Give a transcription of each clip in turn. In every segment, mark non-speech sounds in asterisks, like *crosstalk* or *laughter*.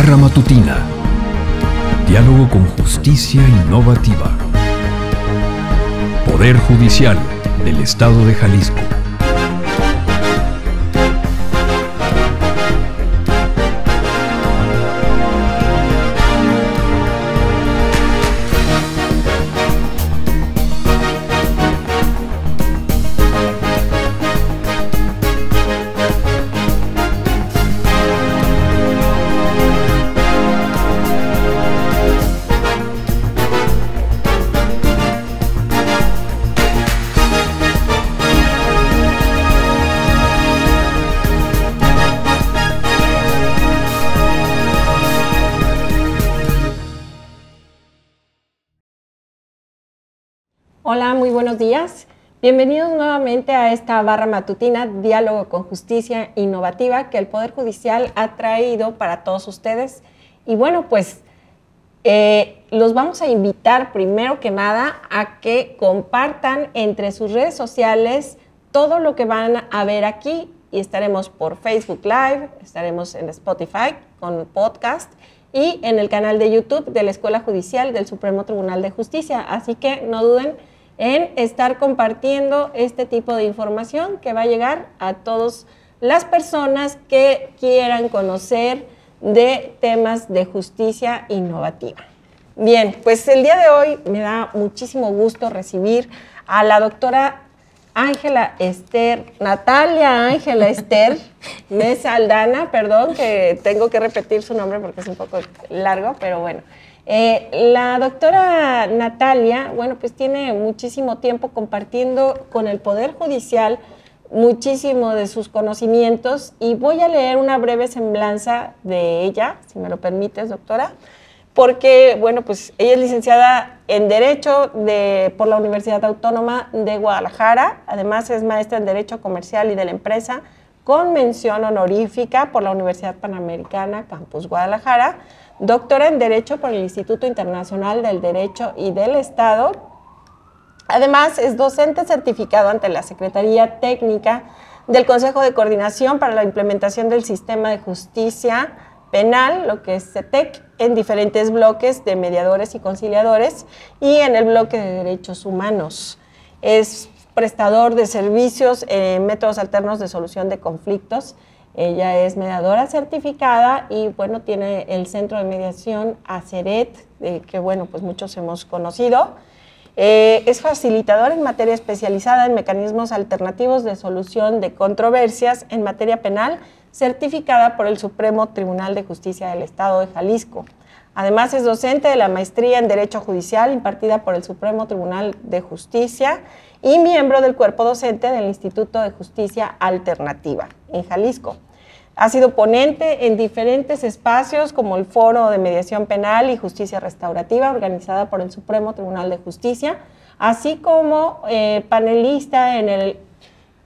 Barra Matutina. Diálogo con justicia innovativa. Poder Judicial del Estado de Jalisco. días. Bienvenidos nuevamente a esta barra matutina Diálogo con Justicia Innovativa que el Poder Judicial ha traído para todos ustedes. Y bueno, pues eh, los vamos a invitar primero que nada a que compartan entre sus redes sociales todo lo que van a ver aquí y estaremos por Facebook Live, estaremos en Spotify con podcast y en el canal de YouTube de la Escuela Judicial del Supremo Tribunal de Justicia. Así que no duden en estar compartiendo este tipo de información que va a llegar a todas las personas que quieran conocer de temas de justicia innovativa. Bien, pues el día de hoy me da muchísimo gusto recibir a la doctora Ángela Esther, Natalia Ángela Esther, *laughs* Mesa Aldana, perdón que tengo que repetir su nombre porque es un poco largo, pero bueno. Eh, la doctora Natalia, bueno, pues tiene muchísimo tiempo compartiendo con el Poder Judicial muchísimo de sus conocimientos y voy a leer una breve semblanza de ella, si me lo permites, doctora, porque, bueno, pues ella es licenciada en Derecho por la Universidad Autónoma de Guadalajara, además es maestra en Derecho Comercial y de la Empresa con mención honorífica por la Universidad Panamericana Campus Guadalajara doctora en Derecho por el Instituto Internacional del Derecho y del Estado. Además, es docente certificado ante la Secretaría Técnica del Consejo de Coordinación para la Implementación del Sistema de Justicia Penal, lo que es CETEC, e en diferentes bloques de mediadores y conciliadores y en el bloque de derechos humanos. Es prestador de servicios en métodos alternos de solución de conflictos ella es mediadora certificada y bueno, tiene el centro de mediación ACERET, que bueno, pues muchos hemos conocido. Eh, es facilitadora en materia especializada en mecanismos alternativos de solución de controversias en materia penal, certificada por el Supremo Tribunal de Justicia del Estado de Jalisco. Además es docente de la maestría en Derecho Judicial impartida por el Supremo Tribunal de Justicia y miembro del cuerpo docente del Instituto de Justicia Alternativa en Jalisco. Ha sido ponente en diferentes espacios como el Foro de Mediación Penal y Justicia Restaurativa organizada por el Supremo Tribunal de Justicia, así como eh, panelista en el,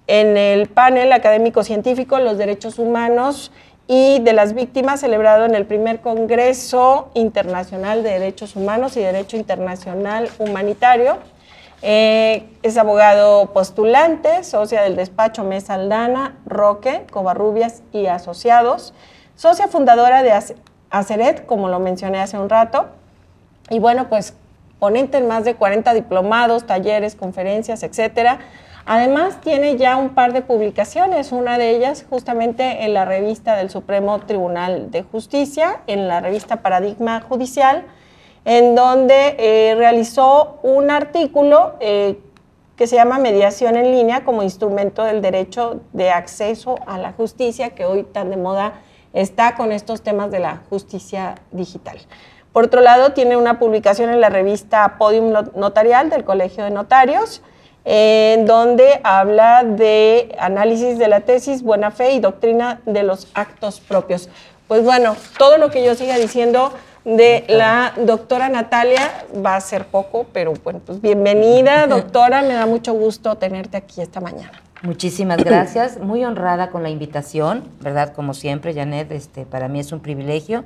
en el panel académico-científico Los Derechos Humanos y de las Víctimas celebrado en el primer Congreso Internacional de Derechos Humanos y Derecho Internacional Humanitario eh, es abogado postulante, socia del despacho Mesa Aldana, Roque, Covarrubias y Asociados, socia fundadora de ACERET, como lo mencioné hace un rato, y bueno, pues ponente en más de 40 diplomados, talleres, conferencias, etcétera. Además, tiene ya un par de publicaciones, una de ellas justamente en la revista del Supremo Tribunal de Justicia, en la revista Paradigma Judicial, en donde eh, realizó un artículo eh, que se llama Mediación en línea como instrumento del derecho de acceso a la justicia, que hoy tan de moda está con estos temas de la justicia digital. Por otro lado, tiene una publicación en la revista Podium Notarial del Colegio de Notarios, en donde habla de análisis de la tesis, buena fe y doctrina de los actos propios. Pues bueno, todo lo que yo siga diciendo de la doctora Natalia. Va a ser poco, pero bueno, pues bienvenida, *laughs* doctora. Me da mucho gusto tenerte aquí esta mañana. Muchísimas *clears throat* gracias. Muy honrada con la invitación, ¿verdad? Como siempre, Janet, este, para mí es un privilegio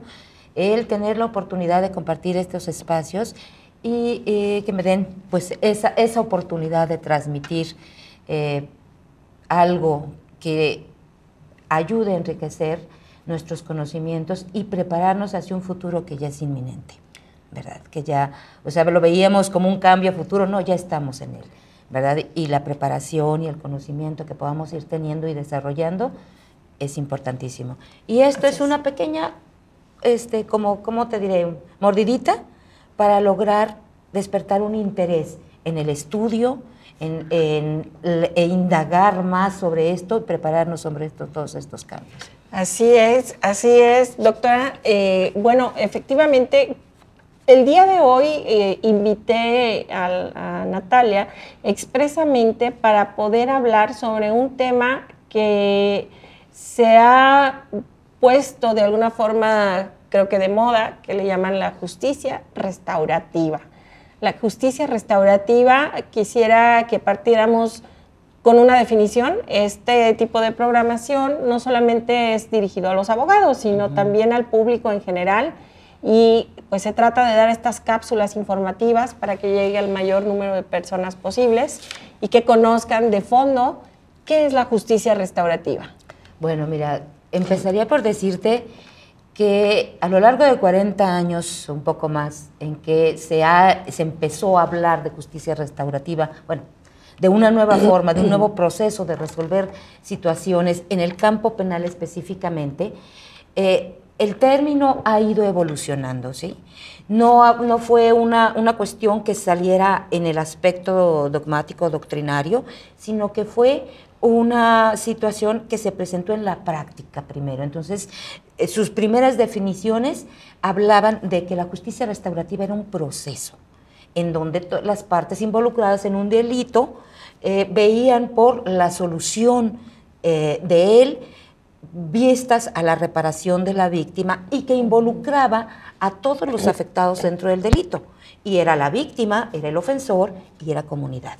el tener la oportunidad de compartir estos espacios y eh, que me den pues esa, esa oportunidad de transmitir eh, algo que ayude a enriquecer nuestros conocimientos y prepararnos hacia un futuro que ya es inminente, ¿verdad? Que ya, o sea, lo veíamos como un cambio futuro, no, ya estamos en él, ¿verdad? Y la preparación y el conocimiento que podamos ir teniendo y desarrollando es importantísimo. Y esto es una pequeña, este, como, ¿cómo te diré? Mordidita para lograr despertar un interés en el estudio, en, e indagar más sobre esto y prepararnos sobre todos estos cambios. Así es, así es, doctora. Eh, bueno, efectivamente, el día de hoy eh, invité a, Natalia expresamente para poder hablar sobre un tema que se ha puesto de alguna forma, creo que de moda, que le llaman la justicia restaurativa. La justicia restaurativa quisiera que partiéramos con una definición. Este tipo de programación no solamente es dirigido a los abogados, sino también al público en general. Y pues se trata de dar estas cápsulas informativas para que llegue al mayor número de personas posibles y que conozcan de fondo qué es la justicia restaurativa. Bueno, mira, empezaría por decirte que a lo largo de 40 años, un poco más, en que se, ha, se empezó a hablar de justicia restaurativa, bueno, de una nueva *clears throat* forma, de un nuevo proceso de resolver situaciones en el campo penal específicamente, eh, el término ha ido evolucionando, ¿sí? No, no fue una, una, cuestión que saliera en el aspecto dogmático, doctrinario, sino que fue una situación que se presentó en la práctica primero. Entonces, eh, sus primeras definiciones hablaban de que la justicia restaurativa era un proceso en donde las partes involucradas en un delito eh, veían por la solución eh, de él vistas a la reparación de la víctima y que involucraba a todos los afectados dentro del delito. Y era la víctima, era el ofensor y era comunidad.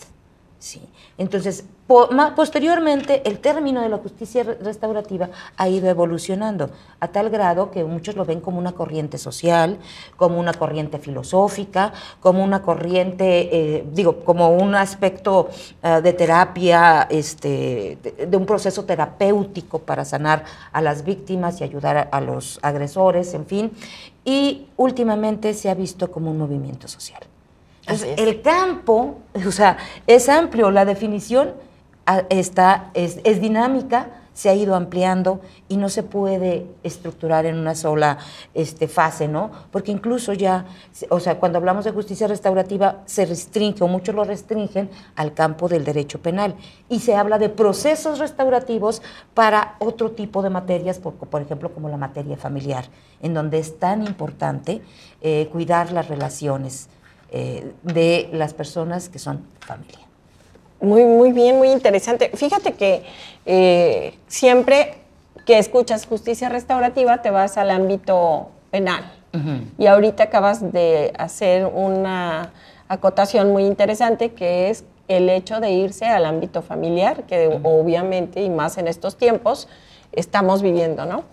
¿sí? Entonces, Posteriormente, el término de la justicia restaurativa ha ido evolucionando a tal grado que muchos lo ven como una corriente social, como una corriente filosófica, como una corriente, eh, digo, como un aspecto eh, de terapia, este, de, un proceso terapéutico para sanar a las víctimas y ayudar a, los agresores, en fin. Y últimamente se ha visto como un movimiento social. el campo, o sea, es amplio. La definición es, dinámica, se ha ido ampliando y no se puede estructurar en una sola este, fase, ¿no? Porque incluso ya, o sea, cuando hablamos de justicia restaurativa, se restringe, o muchos lo restringen, al campo del derecho penal. Y se habla de procesos restaurativos para otro tipo de materias, por, por ejemplo, como la materia familiar, en donde es tan importante eh, cuidar las relaciones eh, de las personas que son familia. Muy, muy bien, muy interesante. Fíjate que eh, siempre que escuchas justicia restaurativa te vas al ámbito penal. Y ahorita acabas de hacer una acotación muy interesante que es el hecho de irse al ámbito familiar, que obviamente, y más en estos tiempos, estamos viviendo, ¿no?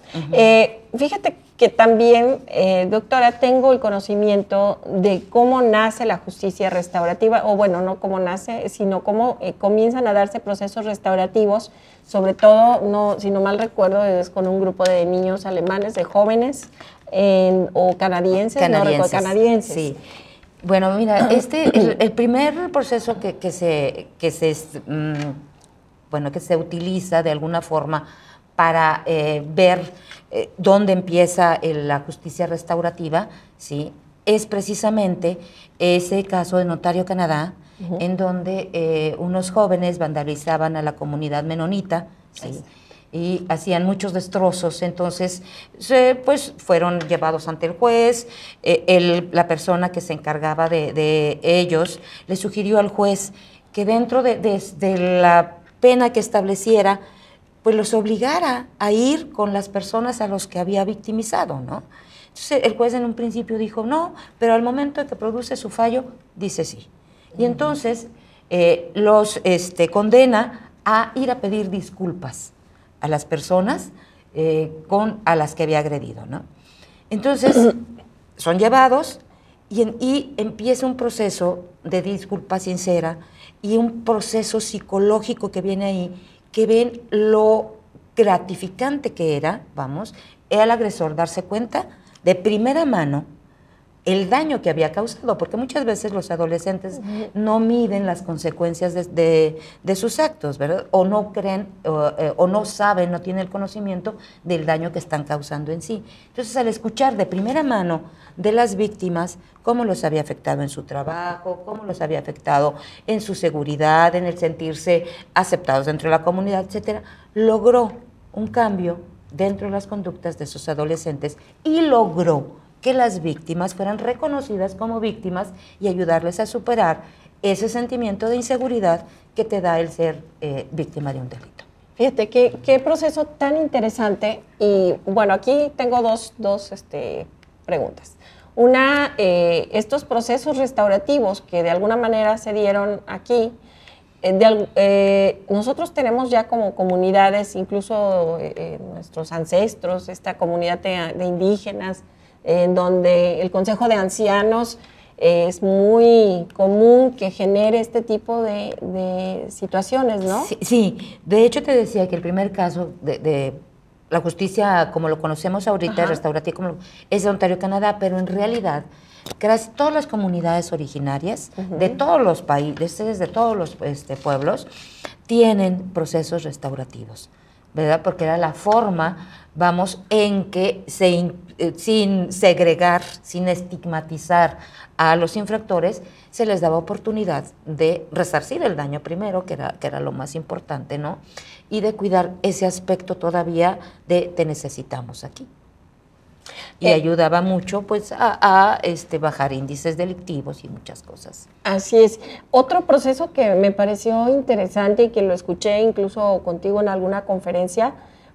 que también, eh, doctora, tengo el conocimiento de cómo nace la justicia restaurativa, o bueno, no cómo nace, sino cómo eh, comienzan a darse procesos restaurativos, sobre todo, no, si no mal recuerdo, es con un grupo de niños alemanes, de jóvenes o canadienses, canadienses, no canadienses. Bueno, mira, este, el, primer proceso que, se, que se, mm, bueno, que se utiliza de alguna forma para eh, ver eh, donde empieza eh, la justicia restaurativa, ¿sí? es precisamente ese caso de Notario Canadá, en donde eh, unos jóvenes vandalizaban a la comunidad menonita y hacían muchos destrozos. Entonces, pues fueron llevados ante el juez. la persona que se encargaba de, ellos le sugirió al juez que dentro de la pena que estableciera, pues los obligara a ir con las personas a los que había victimizado, ¿no? Entonces el juez en un principio dijo no, pero al momento de que produce su fallo, dice sí. Y entonces eh, los este, condena a ir a pedir disculpas a las personas eh, con, a las que había agredido, ¿no? Entonces *coughs* son llevados y, y empieza un proceso de disculpa sincera y un proceso psicológico que viene ahí que ven lo gratificante que era, vamos, el agresor darse cuenta de primera mano el daño que había causado, porque muchas veces los adolescentes no miden las consecuencias de, sus actos, ¿verdad? O no creen, eh, o, no saben, no tienen el conocimiento del daño que están causando en sí. Entonces, al escuchar de primera mano de las víctimas cómo los había afectado en su trabajo, cómo los había afectado en su seguridad, en el sentirse aceptados dentro de la comunidad, etcétera, logró un cambio dentro de las conductas de sus adolescentes y logró que las víctimas fueran reconocidas como víctimas y ayudarles a superar ese sentimiento de inseguridad que te da el ser eh, víctima de un delito. Fíjate, qué, proceso tan interesante. Y bueno, aquí tengo dos, este, preguntas. Una, eh, estos procesos restaurativos que de alguna manera se dieron aquí, eh, nosotros tenemos ya como comunidades, incluso nuestros ancestros, esta comunidad de indígenas, en donde el Consejo de Ancianos eh, es muy común que genere este tipo de, situaciones, ¿no? Sí, de hecho te decía que el primer caso de, la justicia como lo conocemos ahorita, restaurativo es de Ontario, Canadá, pero en realidad casi todas las comunidades originarias de todos los países, de todos los este, pueblos, tienen procesos restaurativos. ¿verdad? Porque era la forma, vamos, en que se, eh, sin segregar, sin estigmatizar a los infractores, se les daba oportunidad de resarcir el daño primero, que era, lo más importante, ¿no? Y de cuidar ese aspecto todavía de te necesitamos aquí. Y eh. ayudaba mucho pues a, este, bajar índices delictivos y muchas cosas. Así es. Otro proceso que me pareció interesante y que lo escuché incluso contigo en alguna conferencia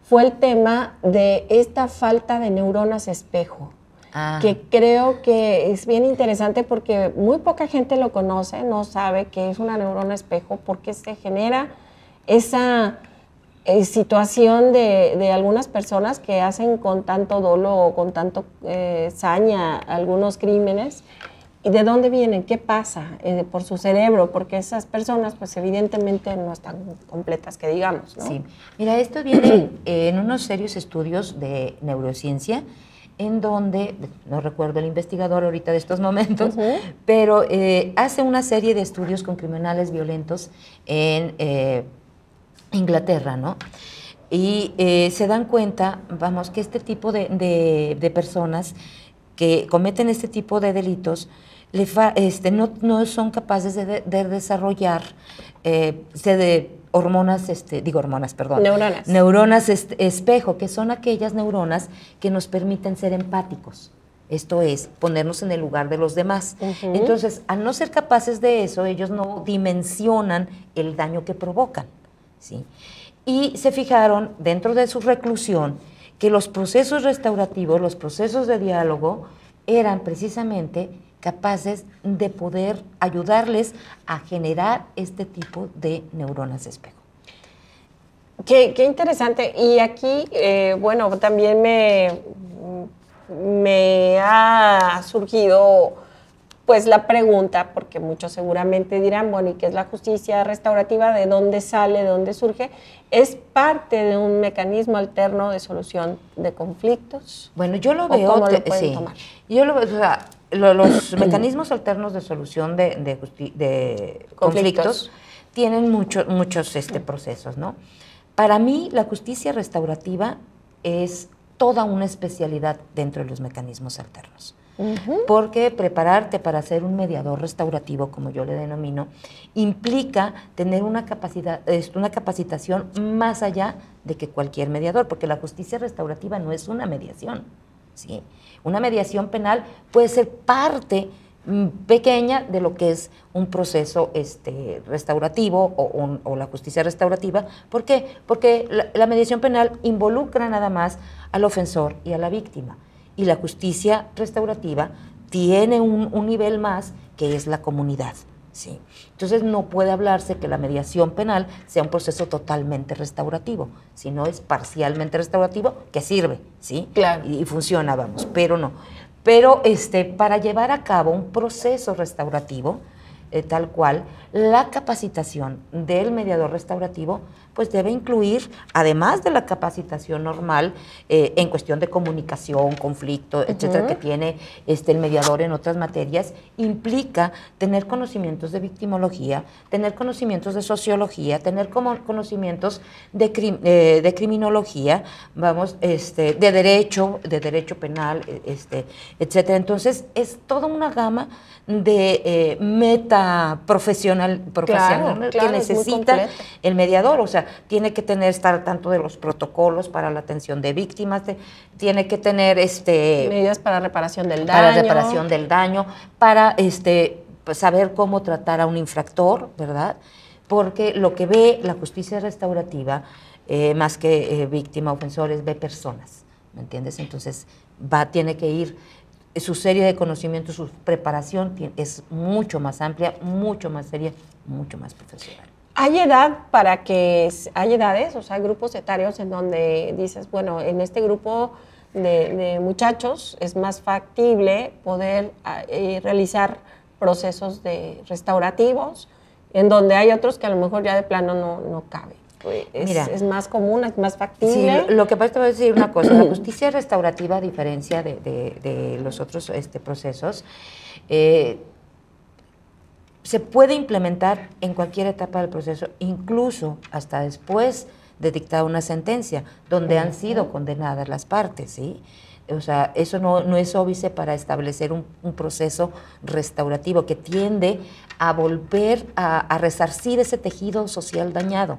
fue el tema de esta falta de neuronas espejo, ah. que creo que es bien interesante porque muy poca gente lo conoce, no sabe qué es una neurona espejo, porque se genera esa eh, situación de, algunas personas que hacen con tanto dolo o con tanto eh, saña algunos crímenes de dónde vienen? ¿Qué pasa eh, por su cerebro? Porque esas personas, pues evidentemente no están completas, que digamos. ¿no? Sí. Mira, esto viene eh, en unos serios estudios de neurociencia, en donde, no recuerdo el investigador ahorita de estos momentos, pero eh, hace una serie de estudios con criminales violentos en Inglaterra, ¿no? Y se dan cuenta, vamos, que este tipo de, de personas que cometen este tipo de delitos, este, no, son capaces de, desarrollar eh, de hormonas, este, digo hormonas, perdón. Neuronas. Neuronas espejo, que son aquellas neuronas que nos permiten ser empáticos. Esto es, ponernos en el lugar de los demás. Entonces, al no ser capaces de eso, ellos no dimensionan el daño que provocan. ¿sí? Y se fijaron dentro de su reclusión que los procesos restaurativos, los procesos de diálogo, eran precisamente capaces de poder ayudarles a generar este tipo de neuronas de espejo. Qué, interesante. Y aquí, eh, bueno, también me, me ha surgido pues la pregunta, porque muchos seguramente dirán, bueno, ¿y qué es la justicia restaurativa? ¿De dónde sale? ¿De dónde surge? ¿Es parte de un mecanismo alterno de solución de conflictos? Bueno, yo lo veo, tomar? Yo lo veo, los *clears throat* mecanismos alternos de solución de, conflictos. tienen muchos muchos este, procesos, ¿no? Para mí, la justicia restaurativa es toda una especialidad dentro de los mecanismos alternos. Porque prepararte para ser un mediador restaurativo, como yo le denomino, implica tener una, capacidad, este, una capacitación más allá de que cualquier mediador, porque la justicia restaurativa no es una mediación. ¿sí? Una mediación penal puede ser parte mm, pequeña de lo que es un proceso este, restaurativo o, la justicia restaurativa. ¿Por qué? Porque la, mediación penal involucra nada más al ofensor y a la víctima. Y la justicia restaurativa tiene un nivel más que es la comunidad. ¿sí? Entonces no puede hablarse que la mediación penal sea un proceso totalmente restaurativo, sino es parcialmente restaurativo que sirve, ¿sí? Claro. Y, y, funciona, vamos, pero no. Pero este, para llevar a cabo un proceso restaurativo, eh, tal cual, la capacitación del mediador restaurativo pues debe incluir, además de la capacitación normal eh, en cuestión de comunicación, conflicto, etcétera, que tiene este, el mediador en otras materias, implica tener conocimientos de victimología, tener conocimientos de sociología, tener como conocimientos de, eh, de criminología, vamos, este, de derecho, de derecho penal, e, este, etcétera. Entonces, es toda una gama de eh, meta profesional, profesional que necesita el mediador. O sea, tiene que tener, estar tanto de los protocolos para la atención de víctimas, tiene que tener este medidas para reparación del daño. Para reparación del daño, para este pues, saber cómo tratar a un infractor, ¿verdad? Porque lo que ve la justicia restaurativa, eh, más que eh, víctima, ofensores, ve personas. ¿Me entiendes? Entonces va, tiene que ir su serie de conocimientos, su preparación es mucho más amplia, mucho más seria, mucho más profesional. Hay edad para que hay edades, o sea, hay grupos etarios en donde dices, bueno, en este grupo de, muchachos es más factible poder ah, eh, realizar procesos de restaurativos, en donde hay otros que a lo mejor ya de plano no, no cabe. Pues, Mira, es, más común, es más factible. lo que pasa es que voy a decir una cosa, la justicia restaurativa, a diferencia de, los otros este, procesos, eh, se puede implementar en cualquier etapa del proceso, incluso hasta después de dictar una sentencia, donde han sido condenadas las partes, ¿sí? O sea, eso no, es óbice para establecer un, proceso restaurativo que tiende a volver a resarcir ese tejido social dañado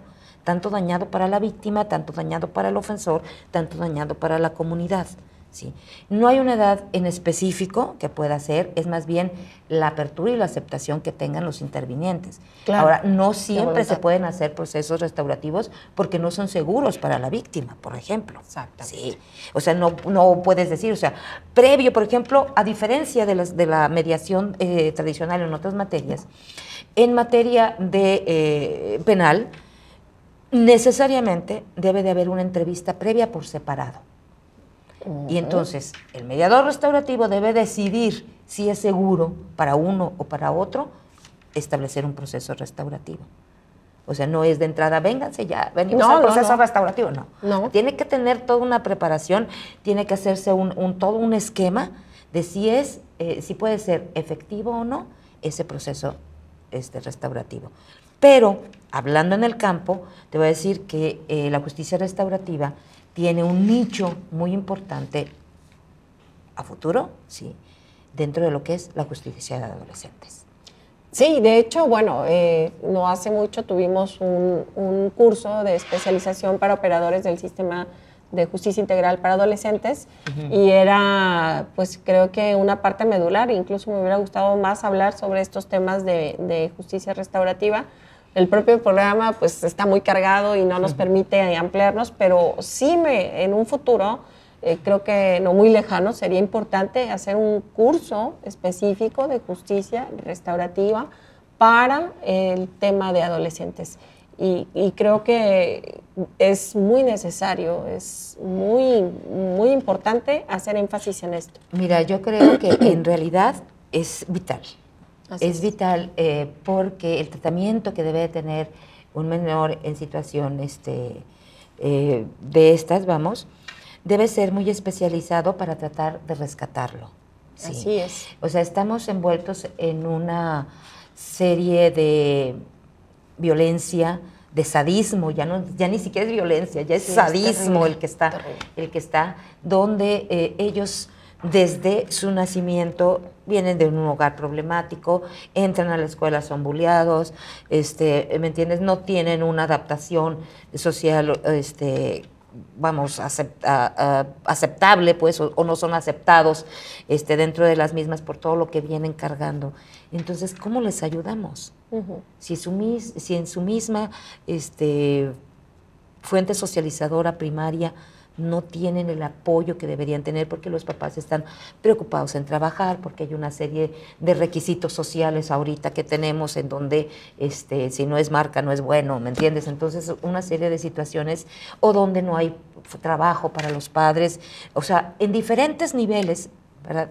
tanto dañado para la víctima, tanto dañado para el ofensor, tanto dañado para la comunidad. ¿sí? No hay una edad en específico que pueda ser, es más bien la apertura y la aceptación que tengan los intervinientes. Ahora, no siempre se pueden hacer procesos restaurativos porque no son seguros para la víctima, por ejemplo. Exacto. Sí. O sea, no, puedes decir, o sea, previo, por ejemplo, a diferencia de, las, de la mediación eh, tradicional en otras materias, en materia de eh, penal, necesariamente debe de haber una entrevista previa por separado. Y entonces el mediador restaurativo debe decidir si es seguro para uno o para otro establecer un proceso restaurativo. O sea, no es de entrada, vénganse ya, venimos no, al proceso restaurativo, no. Tiene que tener toda una preparación, tiene que hacerse un, todo un esquema de si es, eh, si puede ser efectivo o no ese proceso este, restaurativo. Pero hablando en el campo, te voy a decir que eh, la justicia restaurativa tiene un nicho muy importante a futuro, sí, dentro de lo que es la justicia de adolescentes. Sí, de hecho, bueno, eh, no hace mucho tuvimos un, curso de especialización para operadores del sistema de justicia integral para adolescentes y era, pues creo que una parte medular, incluso me hubiera gustado más hablar sobre estos temas de justicia restaurativa, el propio programa pues está muy cargado y no nos permite ampliarnos, pero sí me, en un futuro, eh, creo que no muy lejano, sería importante hacer un curso específico de justicia restaurativa para el tema de adolescentes. Y, creo que es muy necesario, es muy, muy importante hacer énfasis en esto. Mira, yo creo que en realidad es vital es, vital eh, porque el tratamiento que debe tener un menor en situación este, eh, de estas, vamos, debe ser muy especializado para tratar de rescatarlo. Así es. O sea, estamos envueltos en una serie de violencia, de sadismo, ya no, ya ni siquiera es violencia, ya es sadismo el que está, el que está, donde eh, ellos desde su nacimiento vienen de un hogar problemático, entran a la escuela, son bulliados, este, ¿me entiendes? No tienen una adaptación social, este, vamos, aceptable, pues, o, no son aceptados este, dentro de las mismas por todo lo que vienen cargando. Entonces, ¿cómo les ayudamos? si, si en su misma este, fuente socializadora primaria, no tienen el apoyo que deberían tener porque los papás están preocupados en trabajar, porque hay una serie de requisitos sociales ahorita que tenemos en donde este, si no es marca no es bueno, ¿me entiendes? Entonces una serie de situaciones o donde no hay trabajo para los padres, o sea, en diferentes niveles, para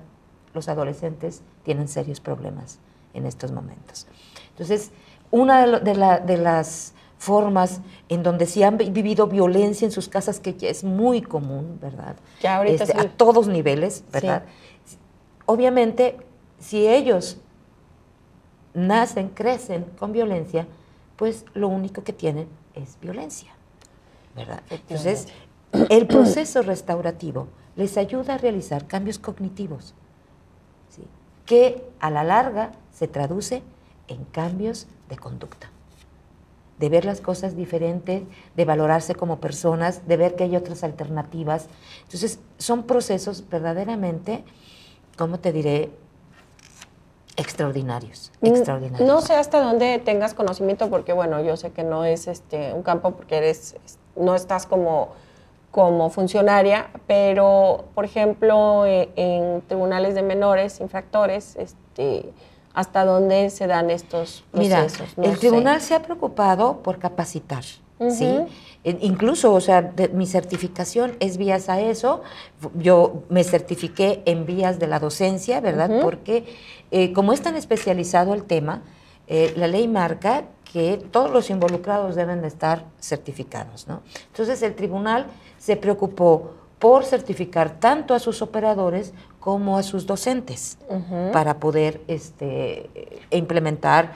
los adolescentes tienen serios problemas en estos momentos. Entonces, una de, de las formas en donde si han vivido violencia en sus casas, que es muy común, ¿verdad? Este, a todos niveles, ¿verdad? Obviamente, si ellos nacen, crecen con violencia, pues lo único que tienen es violencia, ¿verdad? Entonces, el proceso restaurativo les ayuda a realizar cambios cognitivos, que a la larga se traduce en cambios de conducta de ver las cosas diferentes, de valorarse como personas, de ver que hay otras alternativas. Entonces, son procesos verdaderamente, ¿cómo te diré? Extraordinarios, mm, No sé hasta dónde tengas conocimiento, porque bueno, yo sé que no es este un campo porque eres, no estás como, como funcionaria, pero por ejemplo, en, en tribunales de menores, infractores, este, hasta dónde se dan estos procesos. el tribunal se ha preocupado por capacitar. ¿Sí? Eh, incluso, o sea, mi certificación es vías a eso. Yo me certifiqué en vías de la docencia, ¿verdad? Porque eh, como es tan especializado el tema, eh, la ley marca que todos los involucrados deben de estar certificados, ¿no? Entonces el tribunal se preocupó por certificar tanto a sus operadores como a sus docentes para poder este, implementar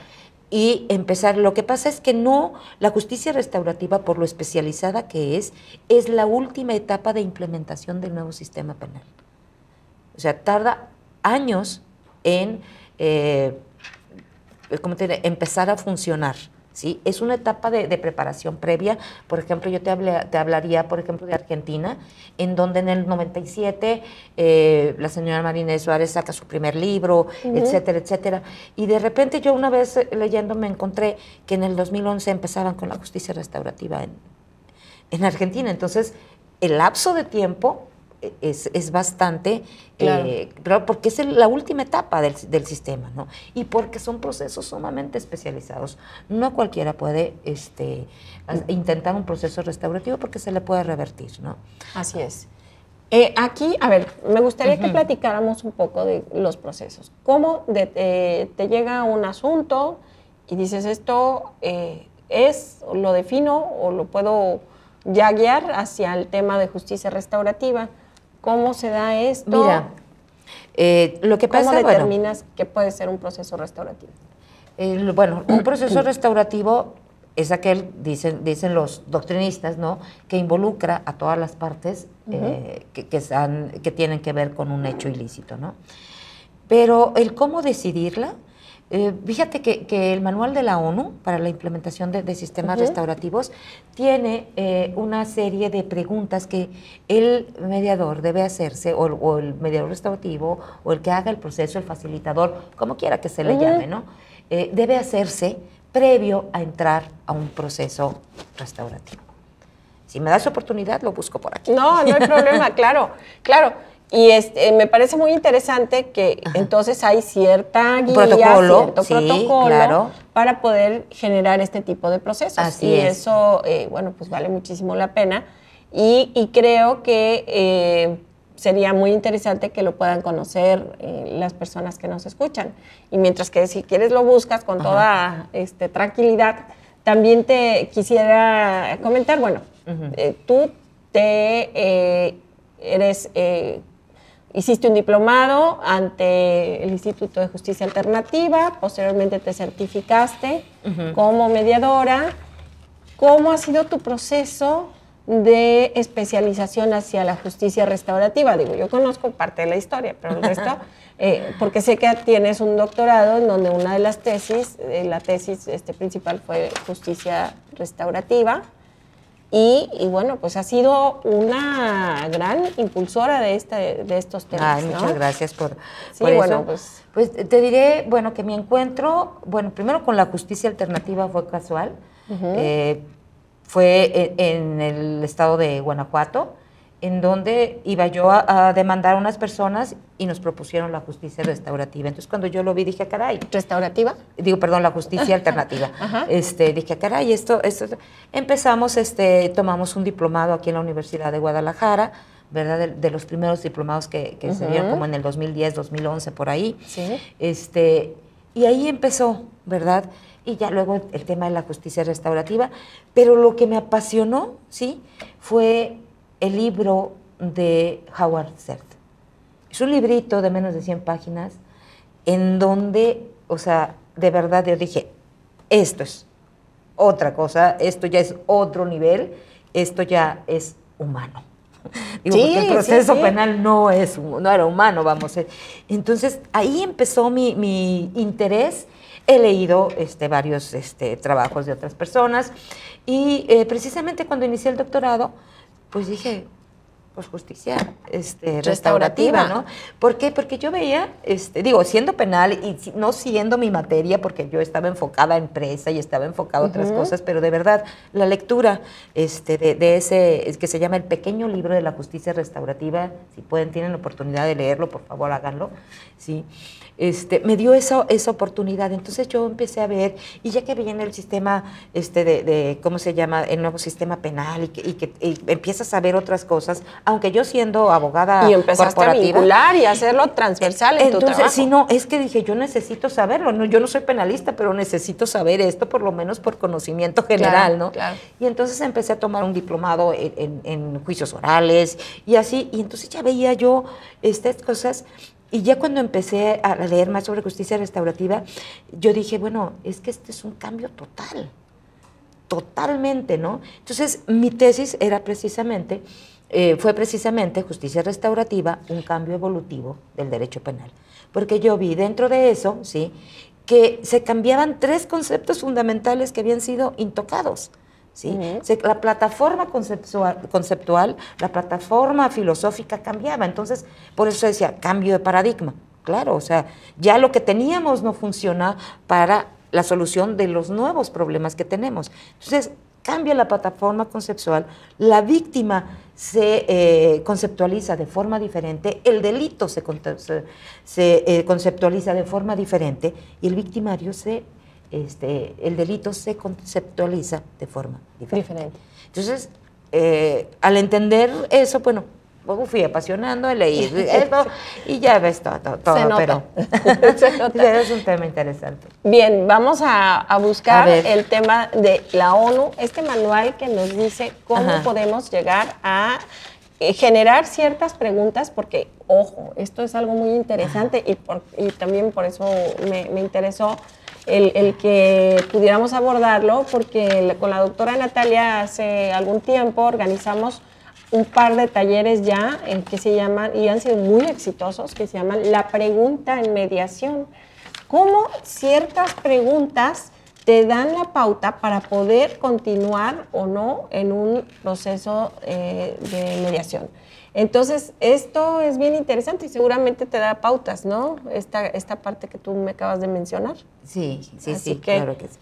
y empezar. Lo que pasa es que no, la justicia restaurativa, por lo especializada que es, es la última etapa de implementación del nuevo sistema penal. O sea, tarda años en eh, empezar a funcionar. ¿sí? Es una etapa de, preparación previa. Por ejemplo, yo te, te hablaría, por ejemplo, de Argentina, en donde en el 97 eh, la señora Marina Suárez saca su primer libro, etcétera, etcétera. Y de repente yo una vez eh, leyendo me encontré que en el 2011 empezaban con la justicia restaurativa en, en Argentina. Entonces, el lapso de tiempo es, es bastante, eh, porque es la última etapa del, del, sistema, ¿no? Y porque son procesos sumamente especializados. No cualquiera puede este, intentar un proceso restaurativo porque se le puede revertir, ¿no? Así es. Eh, aquí, a ver, me gustaría que platicáramos un poco de los procesos. ¿Cómo eh, te llega un asunto y dices esto es, lo defino o lo puedo ya guiar hacia el tema de justicia restaurativa? ¿Cómo se da esto? Mira, eh, lo que pasa... ¿Cómo determinas qué puede ser un proceso restaurativo? bueno, un proceso restaurativo es aquel, dicen, dicen los doctrinistas, ¿no? que involucra a todas las partes eh, que, que, tienen que ver con un hecho ilícito. ¿no? Pero el cómo decidirla eh, fíjate que, el manual de la ONU para la implementación de, sistemas restaurativos tiene eh, una serie de preguntas que el mediador debe hacerse, o, el mediador restaurativo, o el que haga el proceso, el facilitador, como quiera que se le llame, ¿no? Eh, debe hacerse previo a entrar a un proceso restaurativo. Si me das oportunidad, lo busco por aquí. No, no hay problema, *laughs* claro, claro. Y este, me parece muy interesante que entonces hay cierta guía, cierto protocolo para poder generar este tipo de procesos. y eso, eh, bueno, pues vale muchísimo la pena. Y, creo que eh, sería muy interesante que lo puedan conocer eh, las personas que nos escuchan. Y mientras que si quieres lo buscas con toda este, tranquilidad, también te quisiera comentar, bueno, tú te eres Hiciste un diplomado ante el Instituto de Justicia Alternativa, posteriormente te certificaste como mediadora. ¿Cómo ha sido tu proceso de especialización hacia la justicia restaurativa? Digo, yo conozco parte de la historia, pero el *laughs* resto, eh, porque sé que tienes un doctorado en donde una de las tesis, eh, la tesis este, principal fue justicia restaurativa. Y, bueno, pues ha sido una gran impulsora de, este, de estos temas. Ay, muchas gracias por, sí, bueno, pues. pues, te diré, bueno, que mi encuentro, bueno, primero con la justicia alternativa fue casual. Eh, fue e, en, el estado de Guanajuato en donde iba yo a, demandar a unas personas y nos propusieron la justicia restaurativa. Entonces cuando yo lo vi dije, ah, caray. ¿Restaurativa? Digo, perdón, la justicia *laughs* alternativa. este, dije, ah, caray, esto, esto, Empezamos, este, tomamos un diplomado aquí en la Universidad de Guadalajara, ¿verdad? De, los primeros diplomados que, se dieron como en el 2010, 2011, por ahí. Sí. Este, y ahí empezó, ¿verdad? Y ya luego el tema de la justicia restaurativa. Pero lo que me apasionó, ¿sí? Fue el libro de Howard Zert. Es un librito de menos de 100 páginas en donde, o sea, de verdad yo dije, esto es otra cosa, esto ya es otro nivel, esto ya es humano. *laughs* Digo, porque el proceso penal no, es, era humano, vamos. Eh. Entonces, ahí empezó mi, interés. He leído este, varios este, trabajos de otras personas y eh, precisamente cuando inicié el doctorado, pues dije, pues justicia este, restaurativa, ¿no? ¿Por qué? Porque yo veía, este, digo, siendo penal y no siendo mi materia, porque yo estaba enfocada en presa y estaba enfocada a otras cosas, pero de verdad, la lectura este, de, de, ese, que se llama El Pequeño Libro de la Justicia Restaurativa, si pueden, tienen la oportunidad de leerlo, por favor, háganlo, ¿sí? Este, me dio esa, esa oportunidad. Entonces yo empecé a ver, y ya que viene el sistema, este, de, ¿cómo se llama? El nuevo sistema penal, y que, y empiezas a saber otras cosas, aunque yo siendo abogada y empezaste a vincular y hacerlo transversal en Entonces, tu Sí, no, es que dije, yo necesito saberlo, no, yo no soy penalista, pero necesito saber esto por lo menos por conocimiento general, ¿no? Y entonces empecé a tomar un diplomado en, juicios orales y así, y entonces ya veía yo estas cosas y ya cuando empecé a leer más sobre justicia restaurativa, yo dije, bueno, es que este es un cambio total, totalmente, ¿no? Entonces, mi tesis era precisamente, eh, fue precisamente justicia restaurativa, un cambio evolutivo del derecho penal. Porque yo vi dentro de eso, ¿sí? que se cambiaban tres conceptos fundamentales que habían sido intocados la plataforma conceptual, la plataforma filosófica cambiaba. Entonces, por eso decía, cambio de paradigma. Claro, o sea, ya lo que teníamos no funciona para la solución de los nuevos problemas que tenemos. Entonces, cambia la plataforma conceptual, la víctima se eh, conceptualiza de forma diferente, el delito se, eh, conceptualiza de forma diferente y el victimario se este, el delito se conceptualiza de forma diferente. Entonces, eh, al entender eso, bueno, fui apasionando, leí esto *laughs* y ya ves todo, se pero *laughs* *laughs* es un tema interesante. Bien, vamos a, buscar el tema de la ONU, este manual que nos dice cómo podemos llegar a eh, generar ciertas preguntas, porque, ojo, esto es algo muy interesante y, y también por eso me, me interesó el, que pudiéramos abordarlo, porque con la doctora Natalia hace algún tiempo organizamos un par de talleres ya que se llaman, y han sido muy exitosos, que se llaman La pregunta en mediación. ¿Cómo ciertas preguntas te dan la pauta para poder continuar o no en un proceso eh, de mediación? Entonces, esto es bien interesante y seguramente te da pautas, ¿no? Esta, esta parte que tú me acabas de mencionar. Sí, sí, sí, claro que sí.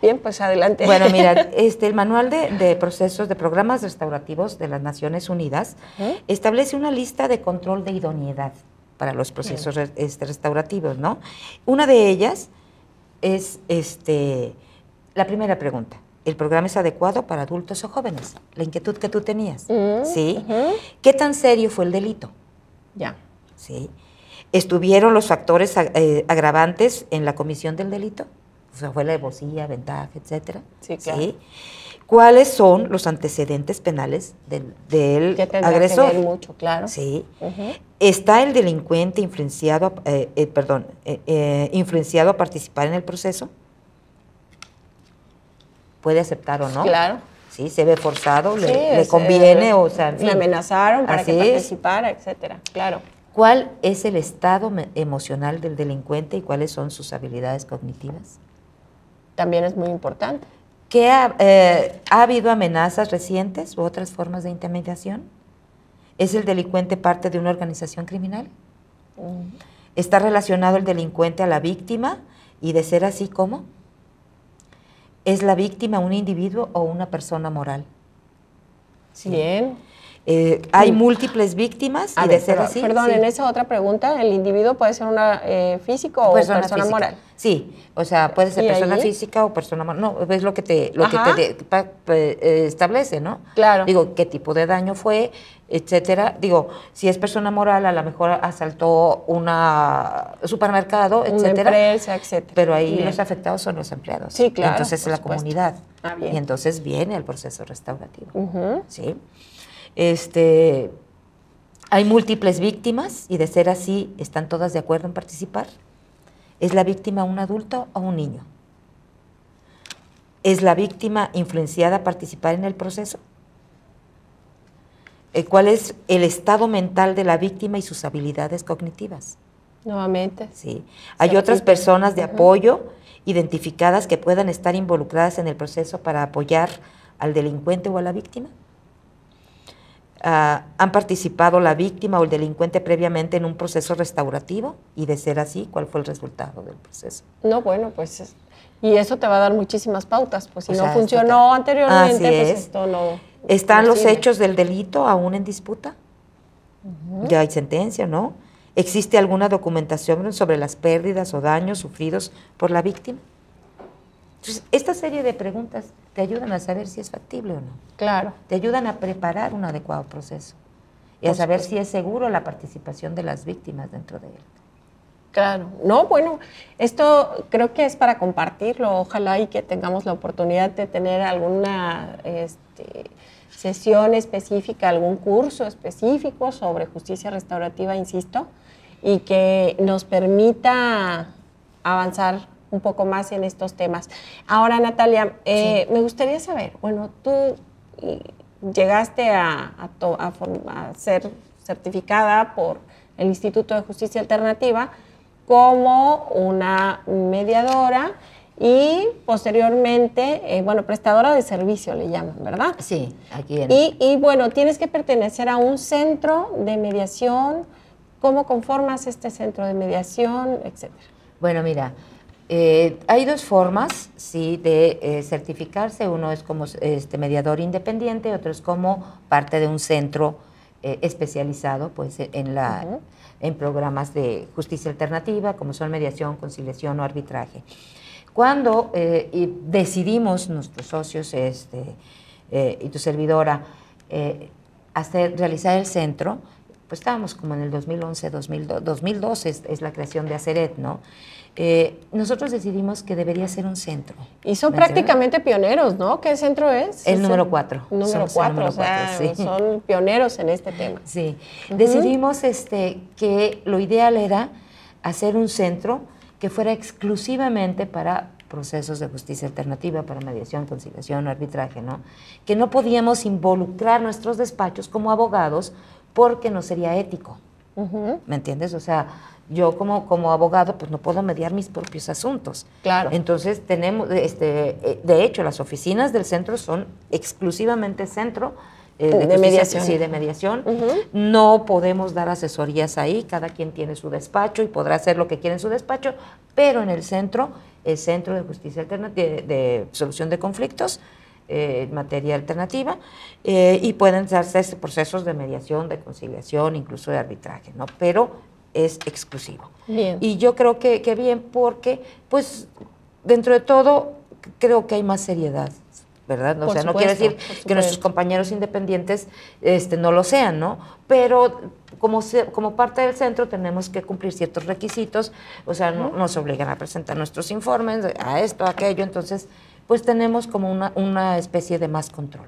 Bien, pues adelante. Bueno, mira, *laughs* este, el Manual de, Procesos de Programas Restaurativos de las Naciones Unidas ¿Eh? establece una lista de control de idoneidad para los procesos este, restaurativos, ¿no? Una de ellas es este, la primera pregunta el programa es adecuado para adultos o jóvenes. La inquietud que tú tenías. Mm, ¿Sí? ¿Qué tan serio fue el delito? Ya. ¿Sí? ¿Estuvieron los factores eh, agravantes en la comisión del delito? O sea, fue la alevosía, ventaja, etcétera. ¿Cuáles son los antecedentes penales del, agresor? mucho, claro. Sí. ¿Está el delincuente influenciado, eh, eh, influenciado a participar en el proceso? puede aceptar o no. Claro. Sí, se ve forzado, le, conviene, o sea, amenazaron para Así que participara, etcétera. Claro. ¿Cuál es el estado emocional del delincuente y cuáles son sus habilidades cognitivas? También es muy importante. ¿Qué eh, ha, habido amenazas recientes u otras formas de intimidación? ¿Es el delincuente parte de una organización criminal? ¿Está relacionado el delincuente a la víctima? Y de ser así, ¿cómo? ¿Es la víctima un individuo o una persona moral? Sí. Bien. Eh, hay mm. múltiples víctimas y de ser así, Perdón, en esa otra pregunta, ¿el individuo puede ser una eh, físico o persona, persona moral? Sí, o sea, puede ser persona física o persona moral. No, es lo que te, lo eh, establece, ¿no? Claro. Digo, qué tipo de daño fue, etcétera. Digo, si es persona moral, a lo mejor asaltó un supermercado, etcétera. Pero ahí los afectados son los empleados. Sí, claro. Entonces es la comunidad. Ah, y entonces viene el proceso restaurativo. ¿sí? Este, hay múltiples víctimas y de ser así, ¿están todas de acuerdo en participar? ¿Es la víctima un adulto o un niño? ¿Es la víctima influenciada a participar en el proceso? Eh, cuál es el estado mental de la víctima y sus habilidades cognitivas. Nuevamente. Sí. Hay otras personas de apoyo identificadas que puedan estar involucradas en el proceso para apoyar al delincuente o a la víctima. Ah, ¿Han participado la víctima o el delincuente previamente en un proceso restaurativo? Y de ser así, ¿cuál fue el resultado del proceso? No, bueno, pues... Y eso te va a dar muchísimas pautas, pues si no funcionó anteriormente, pues esto no... ¿Están los hechos del delito aún en disputa? Ya hay sentencia, ¿no? ¿Existe alguna documentación sobre las pérdidas o daños sufridos por la víctima? Entonces, esta serie de preguntas te ayudan a saber si es factible o no. Claro. Te ayudan a preparar un adecuado proceso y a saber si es seguro la participación de las víctimas dentro de él. Claro, no, bueno, esto creo que es para compartirlo, ojalá y que tengamos la oportunidad de tener alguna este, sesión específica, algún curso específico sobre justicia restaurativa, insisto, y que nos permita avanzar un poco más en estos temas. Ahora, Natalia, eh, me gustaría saber, bueno, tú eh, llegaste a ser certificada por el Instituto de Justicia Alternativa, como una mediadora y posteriormente, eh, bueno, prestadora de servicio le llaman, ¿verdad? Sí, aquí y, y bueno, tienes que pertenecer a un centro de mediación. ¿Cómo conformas este centro de mediación, etcétera? Bueno, mira, eh, hay dos formas sí, de eh, certificarse. Uno es como este, mediador independiente, otro es como parte de un centro especializado pues, en la, en programas de justicia alternativa, como son mediación, conciliación o arbitraje. Cuando eh, decidimos nuestros socios este, eh, y tu servidora eh, hacer, realizar el centro, pues estábamos como en el 2011, 2012, es, es la creación de ACERET, ¿no? Eh, nosotros decidimos que debería ser un centro. Y son prácticamente pioneros, ¿no? ¿Qué centro es? El número cuatro. Número sí. son pioneros en este tema. Sí. Decidimos este, que lo ideal era hacer un centro que fuera exclusivamente para procesos de justicia alternativa, para mediación, conciliación, arbitraje, ¿no? Que no podíamos involucrar nuestros despachos como abogados porque no sería ético. ¿Me entiendes? O sea, yo como, como abogado pues no puedo mediar mis propios asuntos. Claro. Entonces tenemos, este, eh, de hecho, las oficinas del centro son exclusivamente centro. Eh, de, mediación. Sí, de mediación. No podemos dar asesorías ahí, cada quien tiene su despacho y podrá hacer lo que quiera en su despacho, pero en el centro, el Centro de Justicia Alternativa, de, Solución de Conflictos, eh, materia alternativa eh, y pueden darse procesos de mediación, de conciliación, incluso de arbitraje, ¿no? Pero es exclusivo. Y yo creo que, bien porque, pues, dentro de todo, creo que hay más seriedad ¿verdad? o sea, no quiere decir que nuestros compañeros independientes este, no lo sean, ¿no? Pero como, como parte del centro tenemos que cumplir ciertos requisitos, o sea, nos obligan a presentar nuestros informes, a esto, a aquello, entonces, pues tenemos como una, una especie de más control.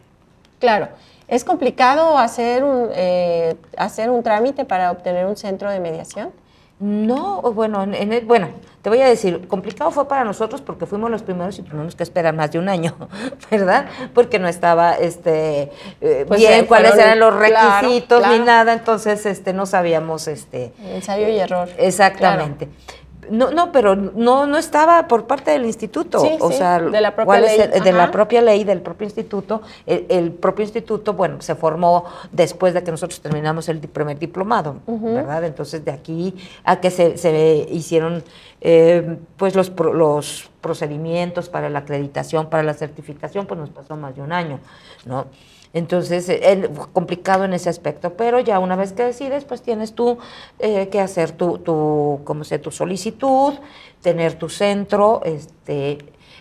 Claro. ¿Es complicado hacer un, eh, hacer un trámite para obtener un centro de mediación? No, bueno, en bueno, te voy a decir, complicado fue para nosotros porque fuimos los primeros y tuvimos que esperar más de un año, *laughs* ¿verdad? Porque no estaba este eh, pues bien cuáles eran los requisitos ni nada, entonces este no sabíamos este ensayo y error. Exactamente. No, no, pero no, no estaba por parte del instituto. o sea, de la propia ley. de la propia ley, del propio instituto. El, propio instituto, bueno, se formó después de que nosotros terminamos el primer diplomado, ¿verdad? Entonces, de aquí a que se, hicieron eh, pues los, los procedimientos para la acreditación, para la certificación, pues nos pasó más de un año, ¿no? Entonces, eh, complicado en ese aspecto, pero ya una vez que decides, pues tienes tú eh, que hacer tu, tu, como sé, tu solicitud, tener tu centro, este,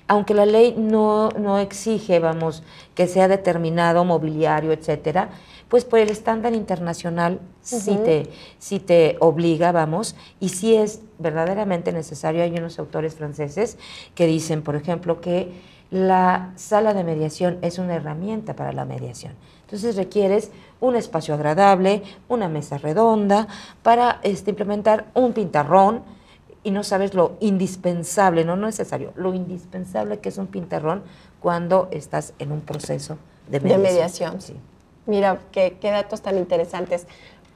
aunque la ley no, no exige, vamos, que sea determinado mobiliario, etcétera, pues por el estándar internacional te, sí te obliga, vamos, y sí es verdaderamente necesario. Hay unos autores franceses que dicen, por ejemplo, que la sala de mediación es una herramienta para la mediación. Entonces requieres un espacio agradable, una mesa redonda, para este, implementar un pintarrón, y no sabes lo indispensable, no, necesario, lo indispensable que es un pintarrón cuando estás en un proceso de mediación. De mediación. Sí. Mira, qué, datos tan interesantes.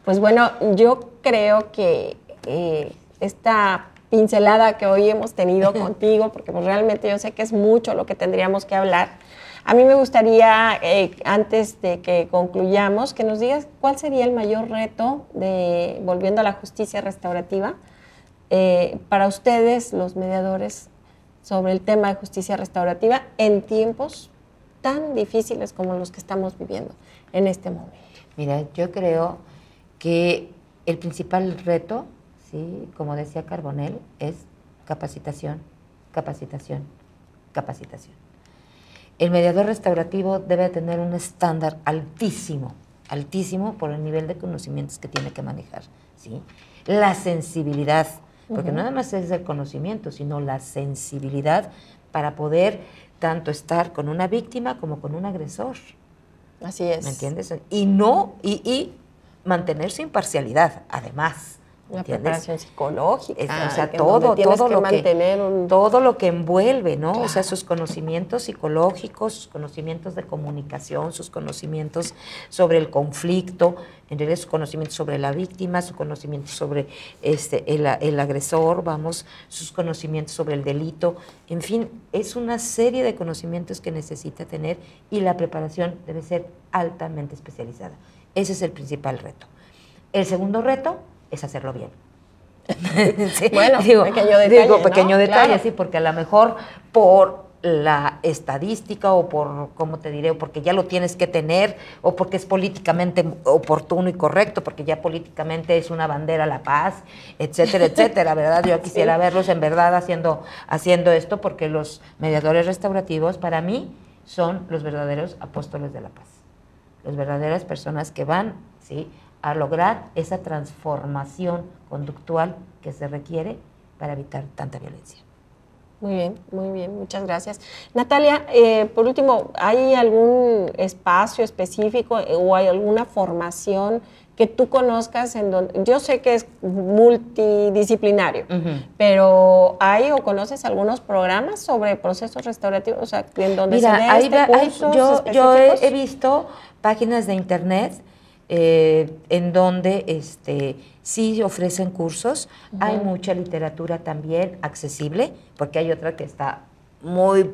Pues bueno, yo creo que eh, esta pincelada que hoy hemos tenido *laughs* contigo, porque pues, realmente yo sé que es mucho lo que tendríamos que hablar. A mí me gustaría, eh, antes de que concluyamos, que nos digas cuál sería el mayor reto de, volviendo a la justicia restaurativa, eh, para ustedes, los mediadores, sobre el tema de justicia restaurativa en tiempos tan difíciles como los que estamos viviendo en este momento. Mira, yo creo que el principal reto ¿sí? Como decía Carbonell, es capacitación, capacitación, capacitación. El mediador restaurativo debe tener un estándar altísimo, altísimo por el nivel de conocimientos que tiene que manejar, ¿sí? La sensibilidad, porque no nada más es el conocimiento, sino la sensibilidad para poder tanto estar con una víctima como con un agresor. Así es. ¿Me entiendes? Y no, y, y mantener su imparcialidad, además. La preparación psicológica. o ah, sea, todo, todo lo que, todo lo que envuelve, ¿no? O sea, sus conocimientos psicológicos, sus conocimientos de comunicación, sus conocimientos sobre el conflicto, en realidad sus conocimientos sobre la víctima, sus conocimientos sobre este, el, el agresor, vamos, sus conocimientos sobre el delito, en fin, es una serie de conocimientos que necesita tener y la preparación debe ser altamente especializada. Ese es el principal reto. El segundo reto es hacerlo bien. *laughs* bueno, *laughs* digo, pequeño detalle, digo, sí, porque a lo mejor por la estadística o por, ¿cómo te diré? porque ya lo tienes que tener o porque es políticamente oportuno y correcto, porque ya políticamente es una bandera la paz, etcétera, *laughs* etcétera, ¿verdad? Yo quisiera verlos en verdad haciendo, haciendo esto porque los mediadores restaurativos para mí son los verdaderos apóstoles de la paz, las verdaderas personas que van, ¿sí? a lograr esa transformación conductual que se requiere para evitar tanta violencia. Muy bien, muy bien, muchas gracias. Natalia, eh, por último, ¿hay algún espacio específico eh, o hay alguna formación que tú conozcas en donde, yo sé que es multidisciplinario, pero ¿hay o conoces algunos programas sobre procesos restaurativos o sea, en donde Mira, este yo, he, visto páginas de internet eh, en donde este, sí ofrecen cursos. Hay mucha literatura también accesible, porque hay otra que está muy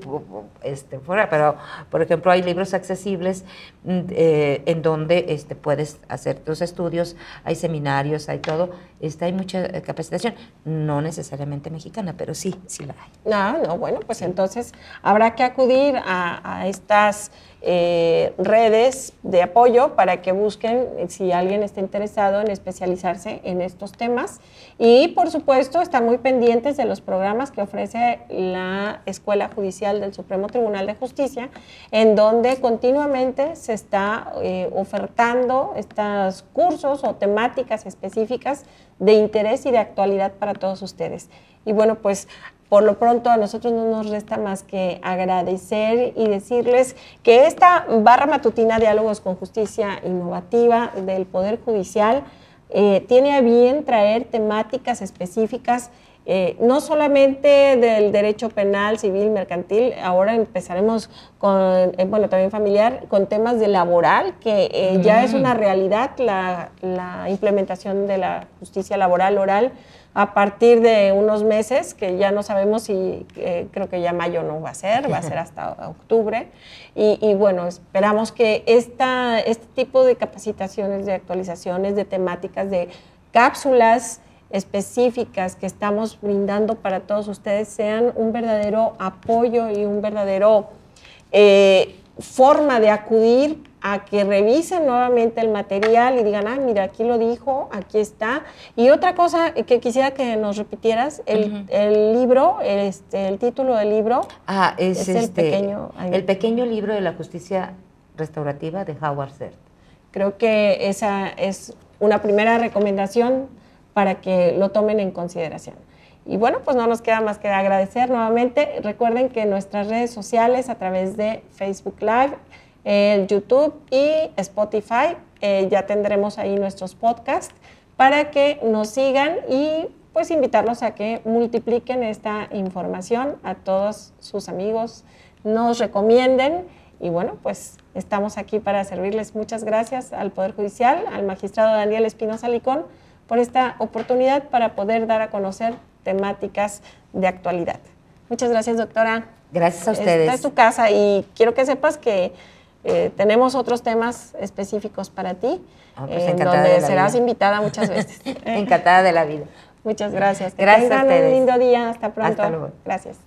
este, fuera, pero por ejemplo hay libros accesibles mm, eh, en donde este, puedes hacer tus estudios, hay seminarios, hay todo, este, hay mucha eh, capacitación, no necesariamente mexicana, pero sí, sí la hay. No, ah, no, bueno, pues entonces habrá que acudir a estas eh, redes de apoyo para que busquen si alguien está interesado en especializarse en estos temas. Y por supuesto, están muy pendientes de los programas que ofrece la Escuela Judicial del Supremo Tribunal de Justicia, en donde continuamente se está eh, ofertando estos cursos o temáticas específicas de interés y de actualidad para todos ustedes. Y bueno, pues por lo pronto a nosotros no nos resta más que agradecer y decirles que esta barra matutina Diálogos con Justicia Innovativa del Poder Judicial eh, tiene a bien traer temáticas específicas eh, no solamente del derecho penal, civil, mercantil, ahora empezaremos con, eh, bueno, también familiar, con temas de laboral, que eh, ya es una mm. realidad la, implementación de la justicia laboral oral a partir de unos meses, que ya no sabemos si, creo que ya mayo no va a ser, va a ser *laughs* hasta octubre. Y, bueno, esperamos que esta, este tipo de capacitaciones, de actualizaciones, de temáticas, de cápsulas, específicas que estamos brindando para todos ustedes sean un verdadero apoyo y un verdadero eh, forma de acudir a que revisen nuevamente el material y digan, ah, mira, aquí lo dijo, aquí está. Y otra cosa que quisiera que nos repitieras, el, libro, el, este, el título del libro ah, es, este, el pequeño... El pequeño libro de la justicia restaurativa de Howard Zert. Creo que esa es una primera recomendación para que lo tomen en consideración. Y bueno, pues no nos queda más que agradecer nuevamente. Recuerden que nuestras redes sociales a través de Facebook Live, eh, YouTube y Spotify, eh, ya tendremos ahí nuestros podcasts para que nos sigan y pues invitarlos a que multipliquen esta información a todos sus amigos, nos recomienden y bueno, pues estamos aquí para servirles. Muchas gracias al Poder Judicial, al magistrado Daniel Espinosa Licón por esta oportunidad para poder dar a conocer temáticas de actualidad. Muchas gracias, doctora. Gracias a ustedes. Esta es tu casa y quiero que sepas que eh, tenemos otros temas específicos para ti, ah, pues en donde serás invitada muchas veces. *laughs* encantada de la vida. Muchas gracias. gracias a ustedes. un lindo día. Hasta pronto. Hasta luego. Gracias.